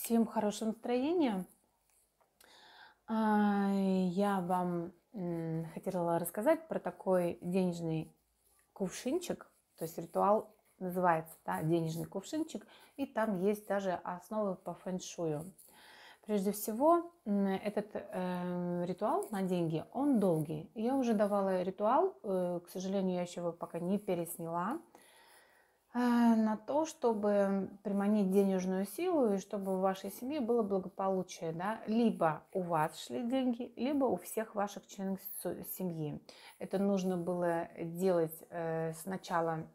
Всем хорошего настроения. А, я вам хотела рассказать про такой денежный кувшинчик, то есть ритуал называется да, денежный кувшинчик, и там есть даже основы по фэншую. Прежде всего, этот э, ритуал на деньги, он долгий. Я уже давала ритуал, э, к сожалению, я еще его пока не пересняла. Э, на то, чтобы приманить денежную силу и чтобы в вашей семье было благополучие. Да? Либо у вас шли деньги, либо у всех ваших членов семьи. Это нужно было делать э, с начала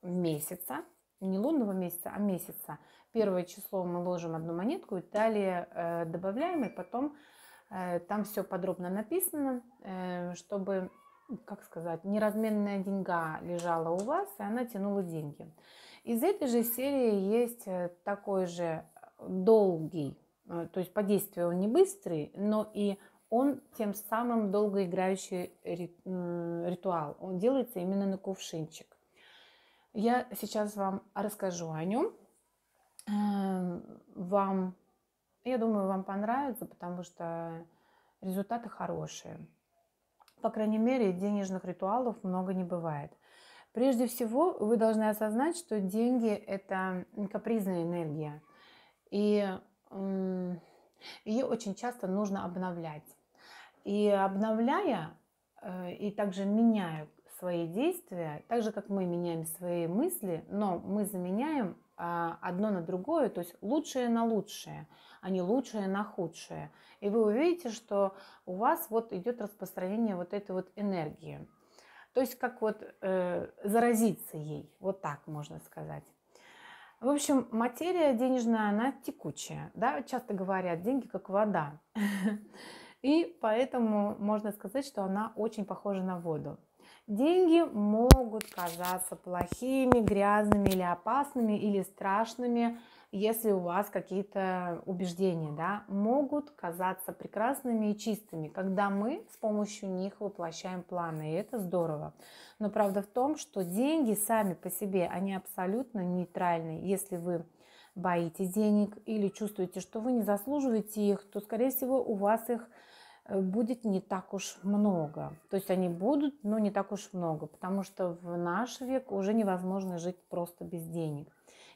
месяца, не лунного месяца, а месяца. Первое число мы ложим одну монетку, и далее э, добавляем, и потом там все подробно написано, чтобы как сказать, неразменная деньга лежала у вас, и она тянула деньги. Из этой же серии есть э, такой же э, долгий, э, то есть по действию он не быстрый, но и он тем самым долгоиграющий ритуал. Он делается именно на кувшинчик. Я сейчас вам расскажу о нем. Эм, вам, я думаю, вам понравится, потому что результаты хорошие. По крайней мере, денежных ритуалов много не бывает. Прежде всего, вы должны осознать, что деньги – это капризная энергия. И ее очень часто нужно обновлять. И обновляя, э, и также меняя свои действия, так же, как мы меняем свои мысли, но мы заменяем а, одно на другое, то есть лучшее на лучшее, а не лучшее на худшее. И вы увидите, что у вас вот идет распространение вот этой вот энергии. То есть как вот э, заразиться ей, вот так можно сказать. В общем, материя денежная, она текучая. Да? Часто говорят, деньги как вода. И поэтому можно сказать, что она очень похожа на воду. Деньги могут казаться плохими, грязными или опасными, или страшными, если у вас какие-то убеждения, да, могут казаться прекрасными и чистыми, когда мы с помощью них воплощаем планы, и это здорово. Но правда в том, что деньги сами по себе, они абсолютно нейтральны. Если вы боитесь денег или чувствуете, что вы не заслуживаете их, то, скорее всего, у вас их Э, будет не так уж много. То есть они будут, но не так уж много, потому что в наш век уже невозможно жить просто без денег.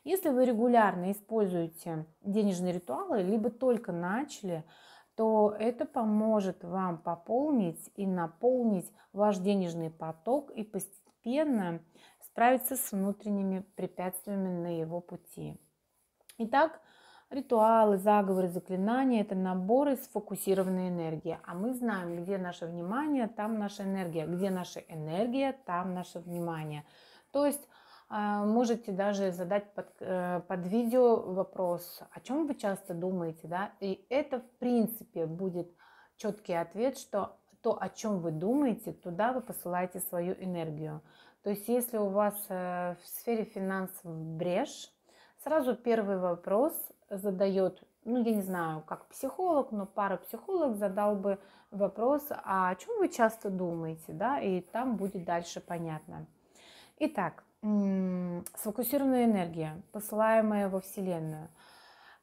Если вы регулярно используете денежные ритуалы, либо только начали, то это поможет вам пополнить и наполнить ваш денежный поток и постепенно справиться с внутренними препятствиями на его пути. Итак, Ритуалы, заговоры, заклинания – это наборы сфокусированной энергии. А мы знаем, где наше внимание, там наша энергия. Где наша энергия, там наше внимание. То есть а, можете даже задать под, э, под видео вопрос, о чем вы часто думаете, да? И это, в принципе, будет четкий ответ, что то, о чем вы думаете, туда вы посылаете свою энергию. То есть, если у вас э, в сфере финансов брешь, сразу первый вопрос задает, ну я не знаю, как психолог, но парапсихолог задал бы вопрос, а о чем вы часто думаете, да, и там будет дальше понятно. Итак, сфокусированная энергия, посылаемая во Вселенную.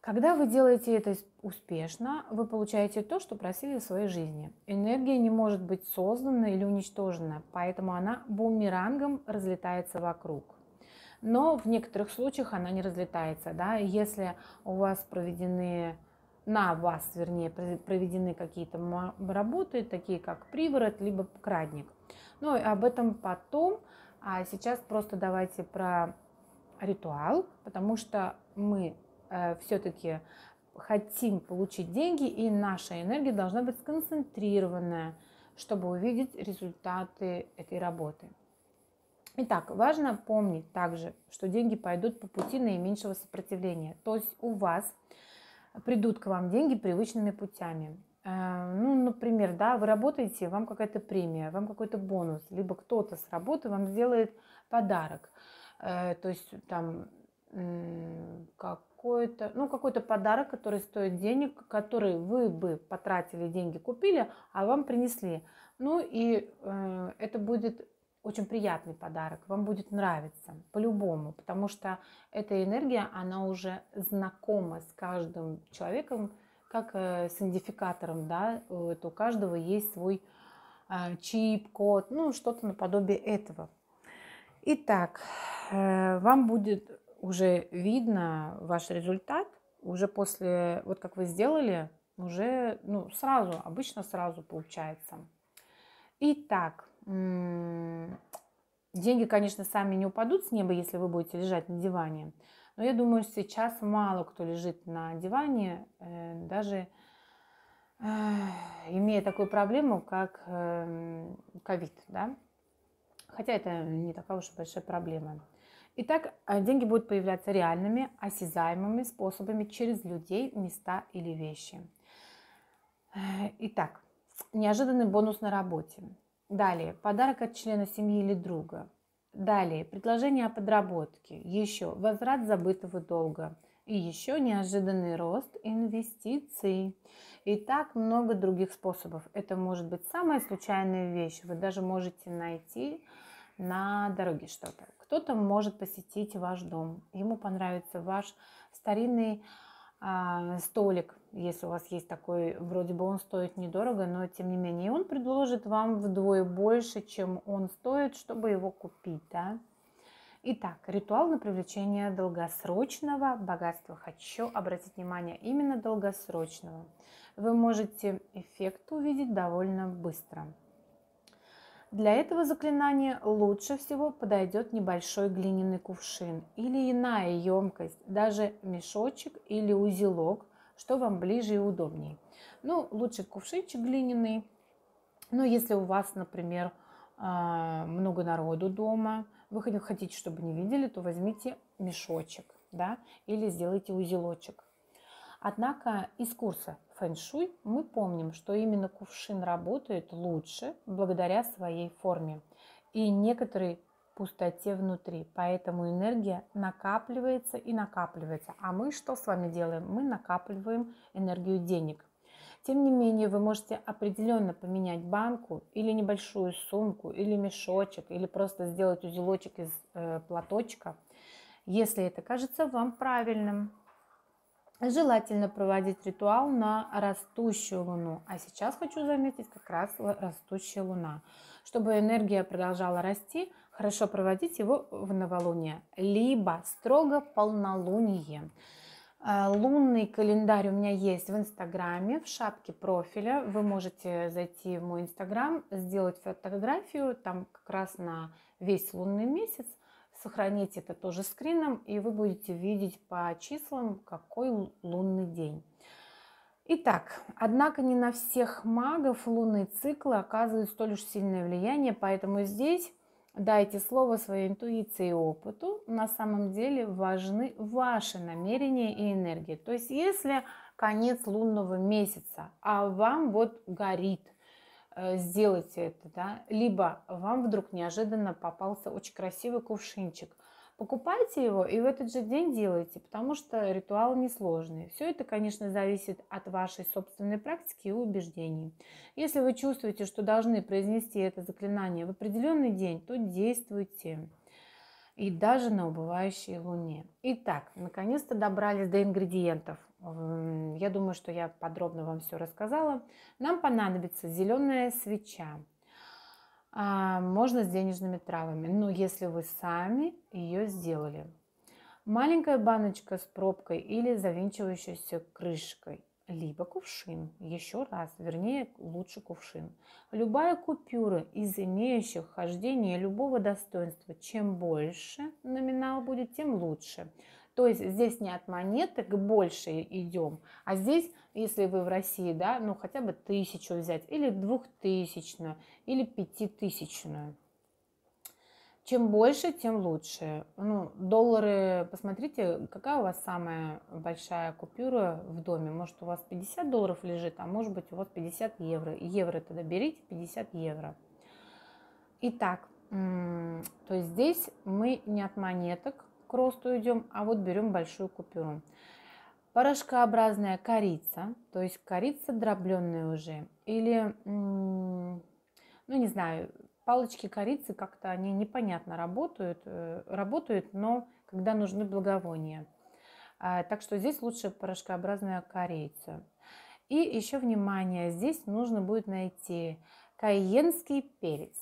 Когда вы делаете это успешно, вы получаете то, что просили в своей жизни. Энергия не может быть создана или уничтожена, поэтому она бумерангом разлетается вокруг но в некоторых случаях она не разлетается. Да? Если у вас проведены на вас, вернее, проведены какие-то работы, такие как приворот, либо крадник. Но ну, об этом потом, а сейчас просто давайте про ритуал, потому что мы э, все-таки хотим получить деньги, и наша энергия должна быть сконцентрированная, чтобы увидеть результаты этой работы. Итак, важно помнить также, что деньги пойдут по пути наименьшего сопротивления. То есть у вас придут к вам деньги привычными путями. Э, ну, например, да, вы работаете, вам какая-то премия, вам какой-то бонус, либо кто-то с работы вам сделает подарок. Э, то есть там какой-то, ну, какой-то подарок, который стоит денег, который вы бы потратили деньги, купили, а вам принесли. Ну и э, это будет очень приятный подарок, вам будет нравиться по-любому, потому что эта энергия, она уже знакома с каждым человеком, как э, с идентификатором, да, вот у каждого есть свой э, чип, код, ну, что-то наподобие этого. Итак, э, вам будет уже видно ваш результат, уже после, вот как вы сделали, уже, ну, сразу, обычно сразу получается. Итак, Деньги, конечно, сами не упадут с неба, если вы будете лежать на диване. Но я думаю, сейчас мало кто лежит на диване, э, даже э, имея такую проблему, как эм, ковид. Да? Хотя это не такая уж большая проблема. Итак, э, деньги будут появляться реальными, осязаемыми способами через людей, места или вещи. Итак, неожиданный бонус на работе. Далее, подарок от члена семьи или друга. Далее, предложение о подработке. Еще, возврат забытого долга. И еще неожиданный рост инвестиций. И так много других способов. Это может быть самая случайная вещь. Вы даже можете найти на дороге что-то. Кто-то может посетить ваш дом. Ему понравится ваш старинный э, столик если у вас есть такой, вроде бы он стоит недорого, но тем не менее, и он предложит вам вдвое больше, чем он стоит, чтобы его купить, да. Итак, ритуал на привлечение долгосрочного богатства. Хочу обратить внимание именно долгосрочного. Вы можете эффект увидеть довольно быстро. Для этого заклинания лучше всего подойдет небольшой глиняный кувшин или иная емкость, даже мешочек или узелок, что вам ближе и удобнее. Ну, лучше кувшинчик глиняный. Но если у вас, например, а, много народу дома, вы хотите, чтобы не видели, то возьмите мешочек, да, или сделайте узелочек. Однако из курса фэншуй мы помним, что именно кувшин работает лучше благодаря своей форме. И некоторые пустоте внутри. Поэтому энергия накапливается и накапливается. А мы что с вами делаем? Мы накапливаем энергию денег. Тем не менее, вы можете определенно поменять банку или небольшую сумку, или мешочек, или просто сделать узелочек из э, платочка, если это кажется вам правильным. Желательно проводить ритуал на растущую луну. А сейчас хочу заметить как раз растущая луна. Чтобы энергия продолжала расти, хорошо проводить его в новолуние, либо строго полнолуние. Э, лунный календарь у меня есть в Инстаграме, в шапке профиля. Вы можете зайти в мой Инстаграм, сделать фотографию, там как раз на весь лунный месяц. Сохранить это тоже скрином, и вы будете видеть по числам, какой лунный день. Итак, однако не на всех магов лунные циклы оказывают столь уж сильное влияние, поэтому здесь Дайте слово своей интуиции и опыту. На самом деле важны ваши намерения и энергии. То есть если конец лунного месяца, а вам вот горит, э, сделайте это, да, либо вам вдруг неожиданно попался очень красивый кувшинчик, покупайте его и в этот же день делайте, потому что ритуал несложный. Все это, конечно, зависит от вашей собственной практики и убеждений. Если вы чувствуете, что должны произнести это заклинание в определенный день, то действуйте и даже на убывающей луне. Итак, наконец-то добрались до ингредиентов. Я думаю, что я подробно вам все рассказала. Нам понадобится зеленая свеча, а можно с денежными травами, но если вы сами ее сделали. Маленькая баночка с пробкой или завинчивающейся крышкой, либо кувшин, еще раз, вернее лучше кувшин. Любая купюра из имеющих хождение любого достоинства, чем больше номинал будет, тем лучше. То есть здесь не от монеты к большей идем, а здесь, если вы в России, да, ну хотя бы тысячу взять, или двухтысячную, или пятитысячную. Чем больше, тем лучше. Ну, доллары, посмотрите, какая у вас самая большая купюра в доме. Может, у вас 50 долларов лежит, а может быть, у вас 50 евро. Евро тогда берите, 50 евро. Итак, то есть здесь мы не от монеток к росту идем, а вот берем большую купюру. Порошкообразная корица, то есть корица дробленная уже, или, ну не знаю, палочки корицы как-то они непонятно работают, э, работают, но когда нужны благовония. А, так что здесь лучше порошкообразная корица. И еще внимание, здесь нужно будет найти кайенский перец.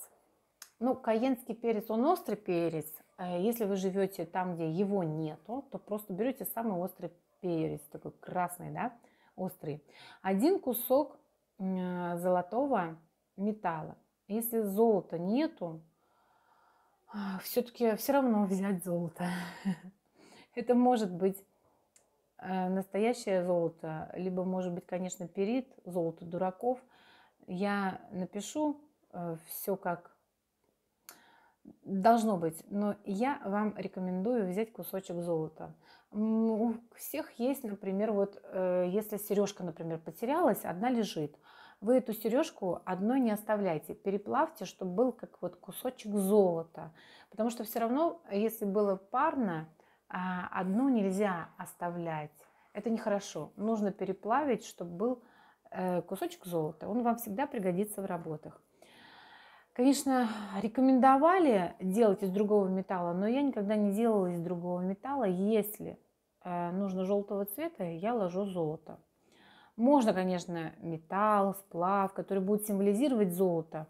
Ну, кайенский перец, он острый перец, Э, если вы живете там, где его нету, то просто берете самый острый перец, такой красный, да, острый. Один кусок золотого металла. Если золота нету, а, все-таки все равно взять золото. Это может быть э, настоящее золото, либо может быть, конечно, перит, золото дураков. Я напишу э, все как Должно быть, но я вам рекомендую взять кусочек золота. У всех есть, например, вот э, если сережка, например, потерялась, одна лежит. Вы эту сережку одной не оставляйте, переплавьте, чтобы был как вот кусочек золота. Потому что все равно, если было парно, а, одну нельзя оставлять. Это нехорошо. Нужно переплавить, чтобы был э, кусочек золота. Он вам всегда пригодится в работах. Конечно, рекомендовали делать из другого металла, но я никогда не делала из другого металла. Если э, нужно желтого цвета, я ложу золото. Можно, конечно, металл, сплав, который будет символизировать золото,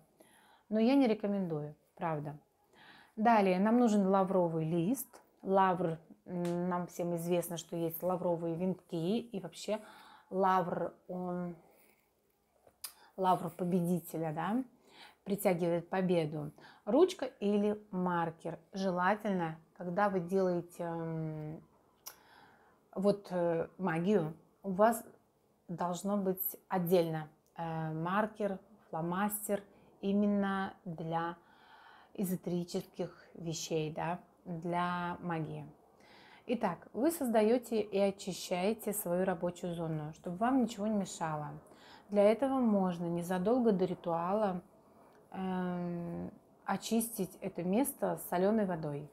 но я не рекомендую, правда. Далее нам нужен лавровый лист. Лавр, нам всем известно, что есть лавровые венки и вообще лавр, он, лавр победителя, да притягивает победу. Ручка или маркер. Желательно, когда вы делаете вот э, магию, у вас должно быть отдельно э, маркер, фломастер именно для эзотерических вещей, да, для магии. Итак, вы создаете и очищаете свою рабочую зону, чтобы вам ничего не мешало. Для этого можно незадолго до ритуала Эм, очистить это место соленой водой,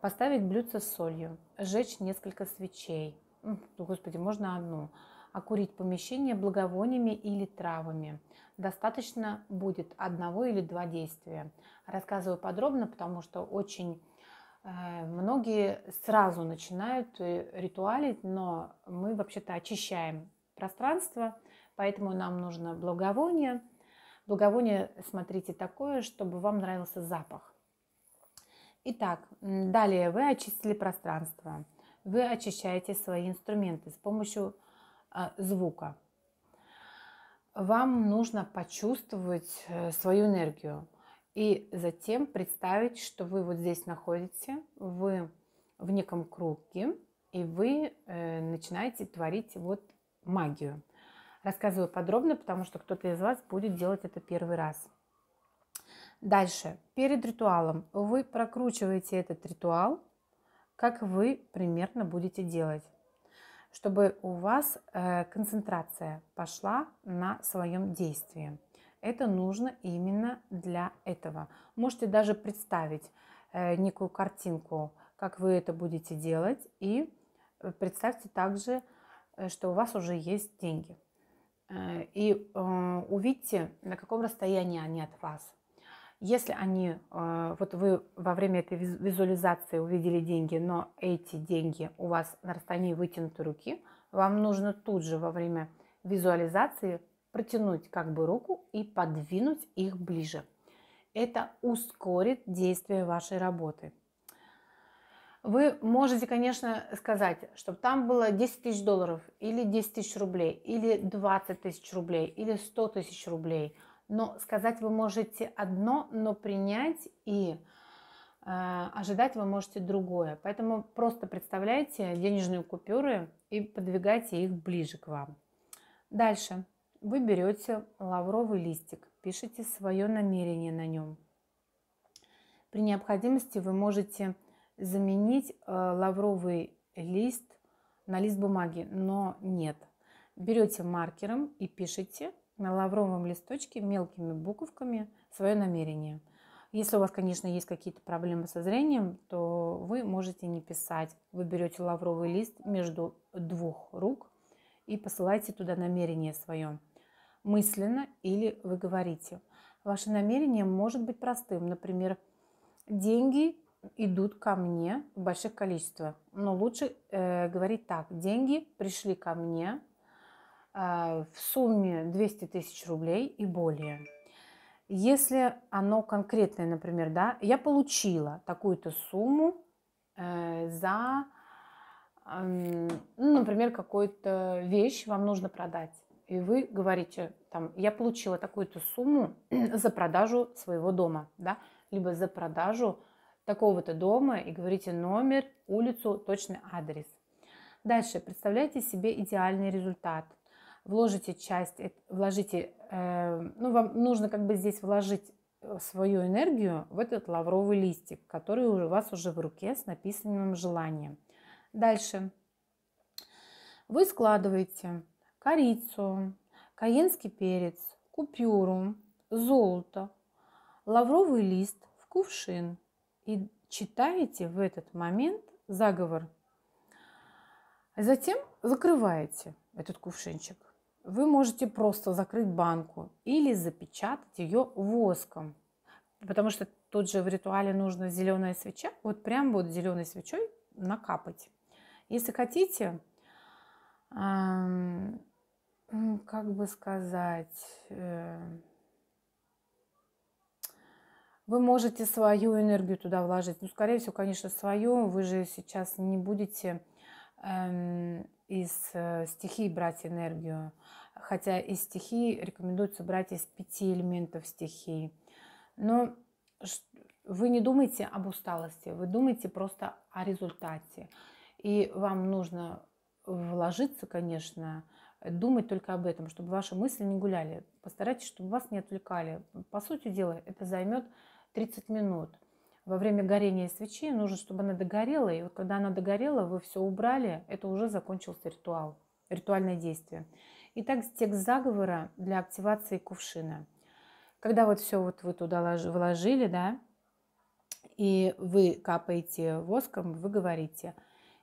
поставить блюдце с солью, сжечь несколько свечей, ну, господи, можно одну, окурить помещение благовониями или травами. Достаточно будет одного или два действия. Рассказываю подробно, потому что очень э, многие сразу начинают э, ритуалить, но мы вообще-то очищаем пространство, поэтому нам нужно благовоние – Благовоние смотрите такое, чтобы вам нравился запах. Итак, далее вы очистили пространство. Вы очищаете свои инструменты с помощью э, звука. Вам нужно почувствовать э, свою энергию и затем представить, что вы вот здесь находитесь, вы в неком круге, и вы э, начинаете творить вот магию рассказываю подробно, потому что кто-то из вас будет делать это первый раз. Дальше. Перед ритуалом вы прокручиваете этот ритуал, как вы примерно будете делать, чтобы у вас э, концентрация пошла на своем действии. Это нужно именно для этого. Можете даже представить э, некую картинку, как вы это будете делать, и э, представьте также, что у вас уже есть деньги. Э, и э, увидьте, на каком расстоянии они от вас. Если они, э, вот вы во время этой визуализации увидели деньги, но эти деньги у вас на расстоянии вытянутой руки, вам нужно тут же во время визуализации протянуть как бы руку и подвинуть их ближе. Это ускорит действие вашей работы. Вы можете, конечно, сказать, чтобы там было 10 тысяч долларов, или 10 тысяч рублей, или 20 тысяч рублей, или 100 тысяч рублей. Но сказать вы можете одно, но принять и э, ожидать вы можете другое. Поэтому просто представляйте денежные купюры и подвигайте их ближе к вам. Дальше. Вы берете лавровый листик, пишите свое намерение на нем. При необходимости вы можете заменить э, лавровый лист на лист бумаги, но нет. Берете маркером и пишите на лавровом листочке мелкими буковками свое намерение. Если у вас, конечно, есть какие-то проблемы со зрением, то вы можете не писать. Вы берете лавровый лист между двух рук и посылаете туда намерение свое. Мысленно или вы говорите. Ваше намерение может быть простым. Например, деньги идут ко мне в больших количествах. Но лучше э, говорить так, деньги пришли ко мне э, в сумме 200 тысяч рублей и более. Если оно конкретное, например, да, я получила такую-то сумму э, за, э, ну, например, какую-то вещь вам нужно продать. И вы говорите, там, я получила такую-то сумму за продажу своего дома, да, либо за продажу э, такого-то дома и говорите номер, улицу, точный адрес. Дальше представляете себе идеальный результат. Вложите часть, вложите, эм, ну вам нужно как бы здесь вложить э, свою энергию в этот лавровый листик, который у вас уже в руке с написанным желанием. Дальше вы складываете корицу, каенский перец, купюру, золото, лавровый лист в кувшин, и читаете в этот момент заговор. А затем закрываете этот кувшинчик. Вы можете просто закрыть банку или запечатать ее воском, потому что тут же в ритуале нужно зеленая свеча, вот прям вот зеленой свечой накапать. Если хотите, как бы сказать, э, вы можете свою энергию туда вложить. Ну, скорее всего, конечно, свою. Вы же сейчас не будете эм, из э, стихий брать энергию. Хотя из стихий рекомендуется брать из пяти элементов стихий. Но вы не думаете об усталости, вы думаете просто о результате. И вам нужно вложиться, конечно, думать только об этом, чтобы ваши мысли не гуляли. Постарайтесь, чтобы вас не отвлекали. По сути дела, это займет 30 минут. Во время горения свечи нужно, чтобы она догорела, и вот когда она догорела, вы все убрали, это уже закончился ритуал, ритуальное действие. Итак, текст заговора для активации кувшина. Когда вот все вот вы туда вложили, да, и вы капаете воском, вы говорите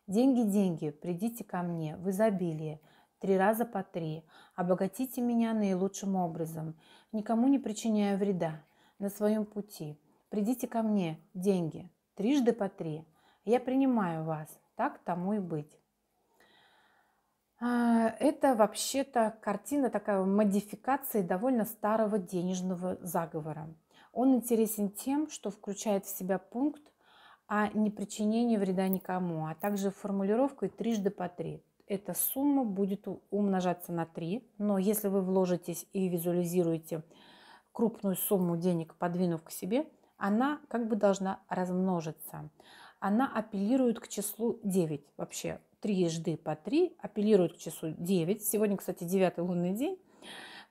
«Деньги, деньги, придите ко мне в изобилии три раза по три, обогатите меня наилучшим образом, никому не причиняя вреда, на своем пути. Придите ко мне, деньги, трижды по три. Я принимаю вас, так тому и быть. А, это вообще-то картина такая модификации довольно старого денежного заговора. Он интересен тем, что включает в себя пункт о непричинении вреда никому, а также формулировкой трижды по три. Эта сумма будет умножаться на три но если вы вложитесь и визуализируете крупную сумму денег подвинув к себе, она как бы должна размножиться. Она апеллирует к числу 9 вообще. Трижды по 3 апеллирует к числу 9. Сегодня, кстати, 9 лунный день.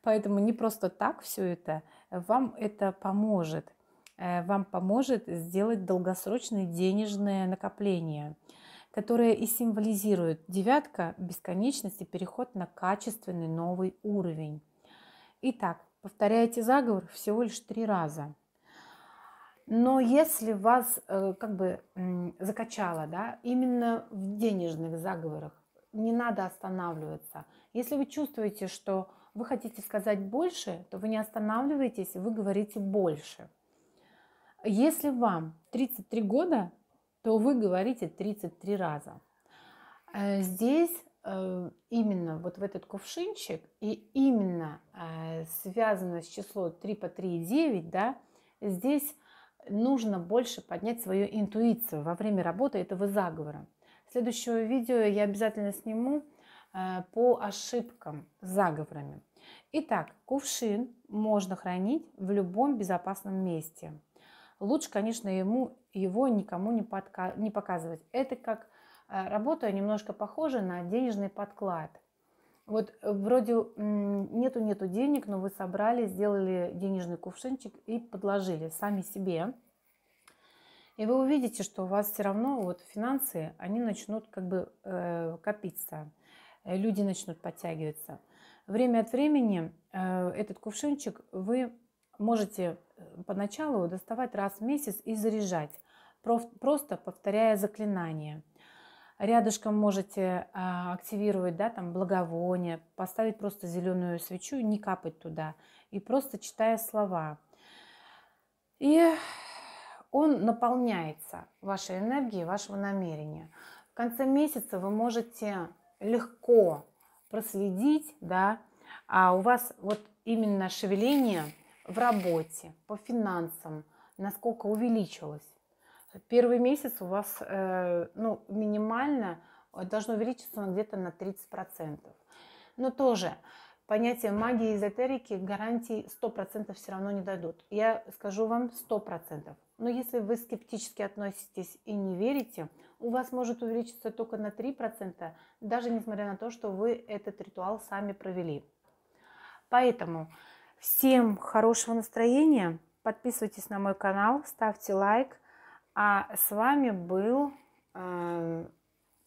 Поэтому не просто так все это. Вам это поможет. Э, вам поможет сделать долгосрочные денежные накопления, которые и символизируют девятка, бесконечность и переход на качественный новый уровень. Итак, повторяете заговор всего лишь три раза. Но если вас э, как бы закачало, да, именно в денежных заговорах, не надо останавливаться. Если вы чувствуете, что вы хотите сказать больше, то вы не останавливаетесь, вы говорите больше. Если вам 33 года, то вы говорите 33 раза. Э, здесь Э, именно вот в этот кувшинчик и именно э, связано с число 3 по 3 и 9, да, здесь нужно больше поднять свою интуицию во время работы этого заговора. Следующее видео я обязательно сниму э, по ошибкам с заговорами. Итак, кувшин можно хранить в любом безопасном месте. Лучше, конечно, ему его никому не, подка... не показывать. Это как Э, работаю немножко похоже на денежный подклад. Вот э, вроде нету-нету денег, но вы собрали, сделали денежный кувшинчик и подложили сами себе. И вы увидите, что у вас все равно вот финансы, они начнут как бы э, копиться, э, люди начнут подтягиваться. Время от времени э, этот кувшинчик вы можете поначалу доставать раз в месяц и заряжать, просто повторяя заклинания – Рядышком можете а, активировать да, там благовоние, поставить просто зеленую свечу и не капать туда. И просто читая слова. И он наполняется вашей энергией, вашего намерения. В конце месяца вы можете легко проследить, да, а у вас вот именно шевеление в работе, по финансам, насколько увеличилось. Первый месяц у вас э, ну, минимально э, должно увеличиться где-то на 30%. Но тоже понятие магии и эзотерики гарантий 100% все равно не дадут. Я скажу вам 100%. Но если вы скептически относитесь и не верите, у вас может увеличиться только на 3%, даже несмотря на то, что вы этот ритуал сами провели. Поэтому всем хорошего настроения, подписывайтесь на мой канал, ставьте лайк. А с вами был э,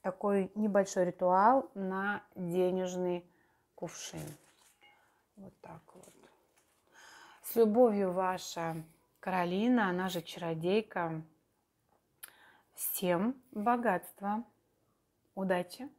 такой небольшой ритуал на денежный кувшин. Вот так вот. С любовью ваша Каролина, она же чародейка. Всем богатства, удачи!